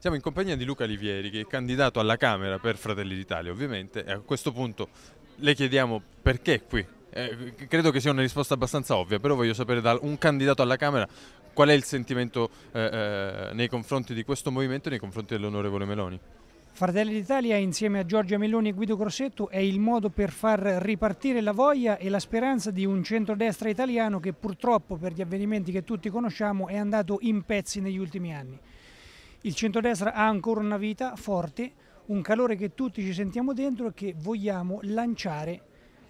Siamo in compagnia di Luca Livieri, che è candidato alla Camera per Fratelli d'Italia, ovviamente, e a questo punto le chiediamo perché è qui. Eh, credo che sia una risposta abbastanza ovvia, però voglio sapere da un candidato alla Camera qual è il sentimento eh, eh, nei confronti di questo movimento e nei confronti dell'onorevole Meloni. Fratelli d'Italia insieme a Giorgia Meloni e Guido Grossetto è il modo per far ripartire la voglia e la speranza di un centrodestra italiano che purtroppo per gli avvenimenti che tutti conosciamo è andato in pezzi negli ultimi anni. Il centrodestra ha ancora una vita forte, un calore che tutti ci sentiamo dentro e che vogliamo lanciare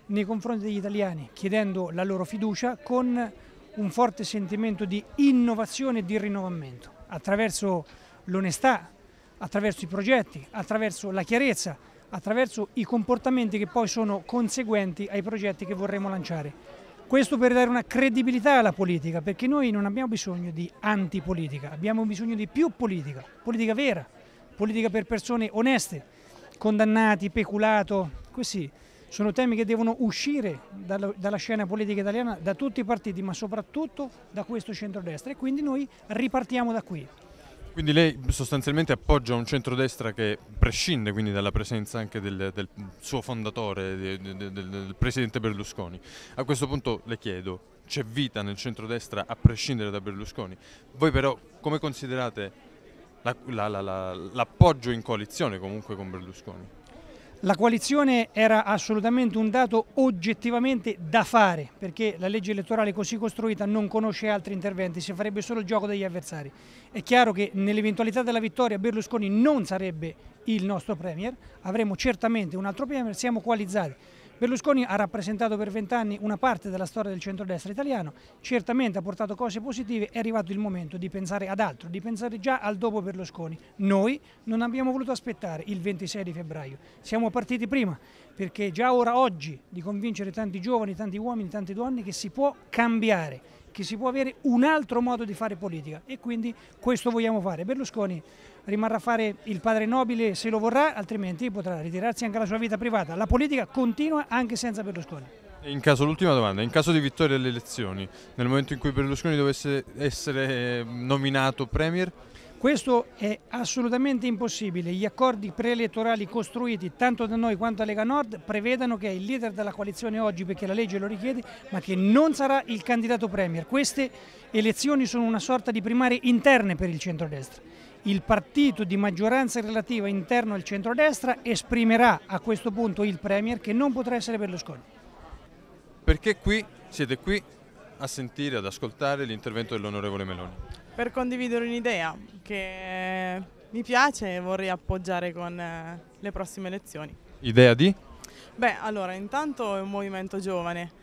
nei confronti degli italiani, chiedendo la loro fiducia con un forte sentimento di innovazione e di rinnovamento, attraverso l'onestà, attraverso i progetti, attraverso la chiarezza, attraverso i comportamenti che poi sono conseguenti ai progetti che vorremmo lanciare. Questo per dare una credibilità alla politica, perché noi non abbiamo bisogno di antipolitica, abbiamo bisogno di più politica, politica vera, politica per persone oneste, condannati, peculato, questi sono temi che devono uscire dalla, dalla, scena politica italiana, da tutti i partiti, ma soprattutto da questo centrodestra e quindi noi ripartiamo da qui. Quindi lei sostanzialmente appoggia un centrodestra che prescinde quindi dalla presenza anche del, del suo fondatore, del, del, del presidente Berlusconi. A questo punto le chiedo, c'è vita nel centrodestra a prescindere da Berlusconi? Voi però come considerate l'appoggio la, la, la, in coalizione comunque con Berlusconi? La coalizione era assolutamente un dato oggettivamente da fare perché la legge elettorale così costruita non conosce altri interventi, si farebbe solo il gioco degli avversari. È chiaro che nell'eventualità della vittoria Berlusconi non sarebbe il nostro Premier, avremo certamente un altro Premier, siamo coalizzati. Berlusconi ha rappresentato per vent'anni una parte della storia del centrodestra italiano, certamente ha portato cose positive, è arrivato il momento di pensare ad altro, di pensare già al dopo Berlusconi. Noi non abbiamo voluto aspettare il 26 di febbraio, siamo partiti prima perché già ora oggi di convincere tanti giovani, tanti uomini, tante donne che si può cambiare, che si può avere un altro modo di fare politica e quindi questo vogliamo fare. Berlusconi rimarrà a fare il padre nobile se lo vorrà, altrimenti potrà ritirarsi anche la sua vita privata. La politica continua anche senza Berlusconi. In caso, l'ultima domanda, in caso di vittoria alle elezioni, nel momento in cui Berlusconi dovesse essere eh, nominato Premier? Questo è assolutamente impossibile. Gli accordi preelettorali costruiti tanto da noi quanto da Lega Nord prevedono che è il leader della coalizione oggi, perché la legge lo richiede, ma che non sarà il candidato Premier. Queste elezioni sono una sorta di primarie interne per il centrodestra il partito di maggioranza relativa interno al centrodestra esprimerà a questo punto il Premier che non potrà essere Berlusconi. Perché qui siete qui a sentire, ad ascoltare l'intervento dell'onorevole Meloni? Per condividere un'idea che mi piace e vorrei appoggiare con eh, le prossime elezioni. Idea di? Beh, allora, intanto è un movimento giovane,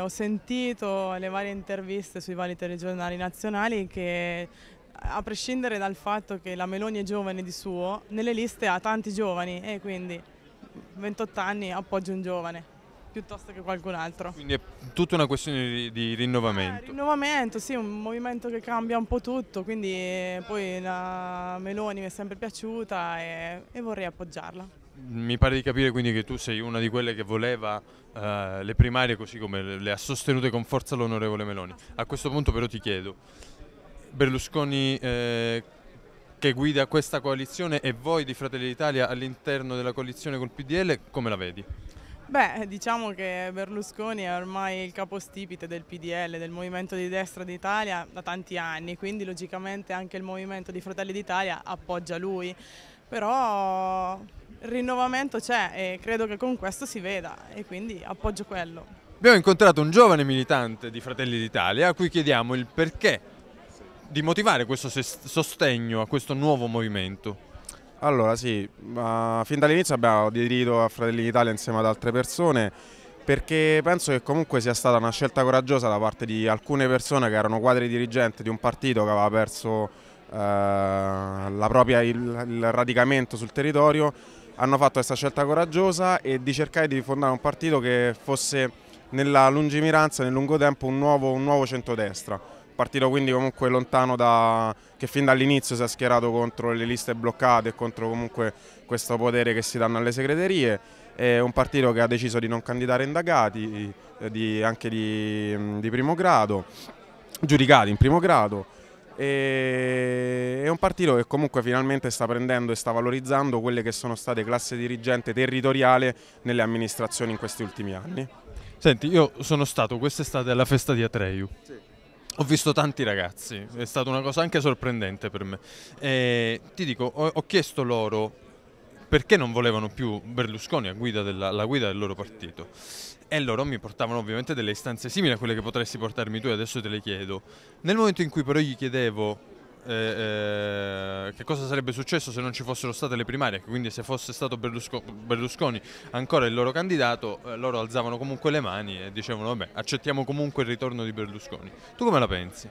ho sentito le varie interviste sui vari telegiornali nazionali che a prescindere dal fatto che la Meloni è giovane di suo, nelle liste ha tanti giovani e quindi 28 anni appoggio un giovane piuttosto che qualcun altro. Quindi è tutta una questione di, di rinnovamento. Eh, rinnovamento, sì, un movimento che cambia un po' tutto, quindi eh, poi la Meloni mi è sempre piaciuta e, e vorrei appoggiarla. Mi pare di capire quindi che tu sei una di quelle che voleva eh, le primarie così come le ha sostenute con forza l'onorevole Meloni. A questo punto però ti chiedo, Berlusconi eh, che guida questa coalizione e voi di Fratelli d'Italia all'interno della coalizione col PDL, come la vedi? Beh, diciamo che Berlusconi è ormai il capostipite del PDL, del Movimento di Destra d'Italia da tanti anni, quindi logicamente anche il Movimento di Fratelli d'Italia appoggia lui, però il rinnovamento c'è e credo che con questo si veda e quindi appoggio quello. Abbiamo incontrato un giovane militante di Fratelli d'Italia a cui chiediamo il perché di motivare questo sostegno a questo nuovo movimento? Allora sì, fin dall'inizio abbiamo aderito a Fratelli d'Italia insieme ad altre persone perché penso che comunque sia stata una scelta coraggiosa da parte di alcune persone che erano quadri dirigenti di un partito che aveva perso eh, propria, il, il, radicamento sul territorio, hanno fatto questa scelta coraggiosa e di cercare di fondare un partito che fosse nella lungimiranza, nel lungo tempo, un nuovo, un nuovo centrodestra partito quindi comunque lontano da, che fin dall'inizio si è schierato contro le liste bloccate e contro comunque questo potere che si danno alle segreterie. È un partito che ha deciso di non candidare indagati, eh, di, anche di, di primo grado, giudicati in primo grado. E è un partito che comunque finalmente sta prendendo e sta valorizzando quelle che sono state classe dirigente territoriale nelle amministrazioni in questi ultimi anni. Senti, io sono stato quest'estate alla festa di Atreiu. Sì ho visto tanti ragazzi, è stata una cosa anche sorprendente per me. E ti dico, ho, ho chiesto loro perché non volevano più Berlusconi guida della, alla guida del loro partito. E loro mi portavano ovviamente delle istanze simili a quelle che potresti portarmi tu e adesso te le chiedo. Nel momento in cui però gli chiedevo eh, eh, che cosa sarebbe successo se non ci fossero state le primarie, quindi se fosse stato Berlusco, Berlusconi ancora il loro candidato, eh, loro alzavano comunque le mani e dicevano vabbè accettiamo comunque il ritorno di Berlusconi. Tu come la pensi?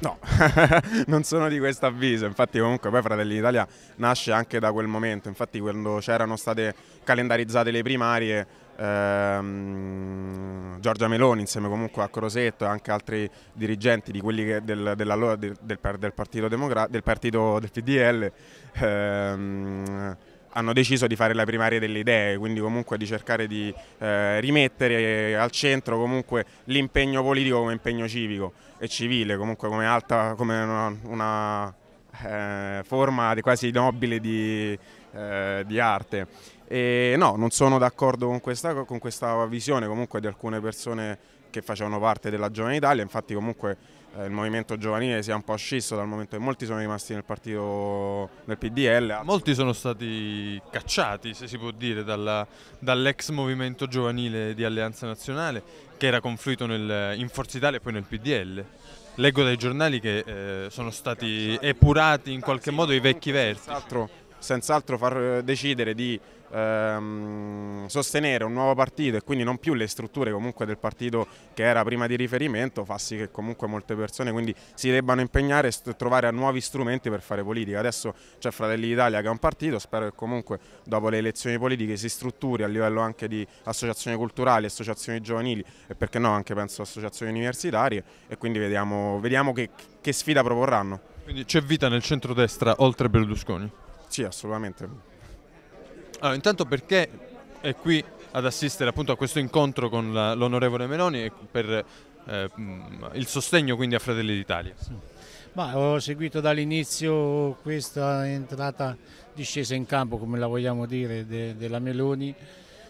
No, non sono di questo avviso, infatti comunque poi Fratelli d'Italia nasce anche da quel momento, infatti quando c'erano state calendarizzate le primarie ehm, Giorgia Meloni insieme comunque a Crosetto e anche altri dirigenti di quelli che del, dell'allora del, del, del, partito del partito del PDL ehm, hanno deciso di fare la primaria delle idee, quindi comunque di cercare di eh, rimettere eh, al centro comunque l'impegno politico come impegno civico e civile, comunque come, alta, come una, una eh, forma quasi nobile di, eh, di arte. E no, non sono d'accordo con questa, con questa visione comunque di alcune persone che facevano parte della Giovane Italia, infatti comunque eh, il movimento giovanile si è un po' scisso dal momento che molti sono rimasti nel partito del PDL. Molti sono stati cacciati, se si può dire, dall'ex movimento giovanile di Alleanza Nazionale che era confluito nel, in Forza Italia e poi nel PDL. Leggo dai giornali che eh, sono stati epurati in qualche modo i vecchi vertici senz'altro far eh, decidere di ehm, sostenere un nuovo partito e quindi non più le strutture comunque del partito che era prima di riferimento fa sì che comunque molte persone quindi si debbano impegnare e trovare nuovi strumenti per fare politica. Adesso c'è Fratelli d'Italia che è un partito, spero che comunque dopo le elezioni politiche si strutturi a livello anche di associazioni culturali, associazioni giovanili e perché no anche penso associazioni universitarie e quindi vediamo, vediamo che, che sfida proporranno. Quindi c'è vita nel centrodestra oltre Berlusconi? Sì, assolutamente. Allora, intanto perché è qui ad assistere appunto a questo incontro con l'onorevole Meloni e per eh, mm, il sostegno quindi a Fratelli d'Italia? Sì. Ma ho seguito dall'inizio questa entrata, discesa in campo, come la vogliamo dire, de, della Meloni.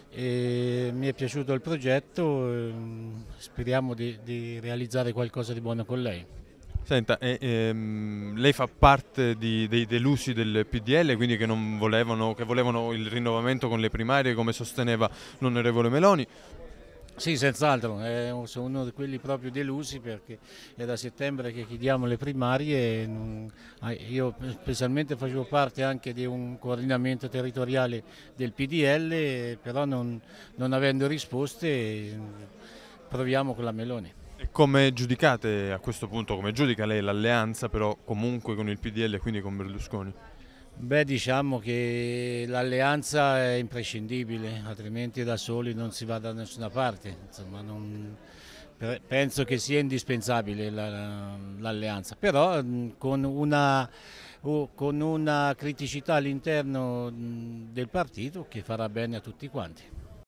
E mi è piaciuto il progetto, ehm, speriamo di, di realizzare qualcosa di buono con lei. Senta, eh, ehm, lei fa parte di, dei delusi del PDL, quindi che, volevano, che volevano il rinnovamento con le primarie, come sosteneva l'onorevole Meloni. Sì, senz'altro, eh, sono uno di quelli proprio delusi perché è da settembre che chiediamo le primarie, non, ah, io specialmente facevo parte anche di un coordinamento territoriale del PDL, però non, non avendo risposte proviamo con la Meloni. Come giudicate a questo punto, come giudica lei l'alleanza però comunque con il PDL e quindi con Berlusconi? Beh diciamo che l'alleanza è imprescindibile, altrimenti da soli non si va da nessuna parte, Insomma, non... penso che sia indispensabile l'alleanza, però con una con una criticità all'interno del partito che farà bene a tutti quanti.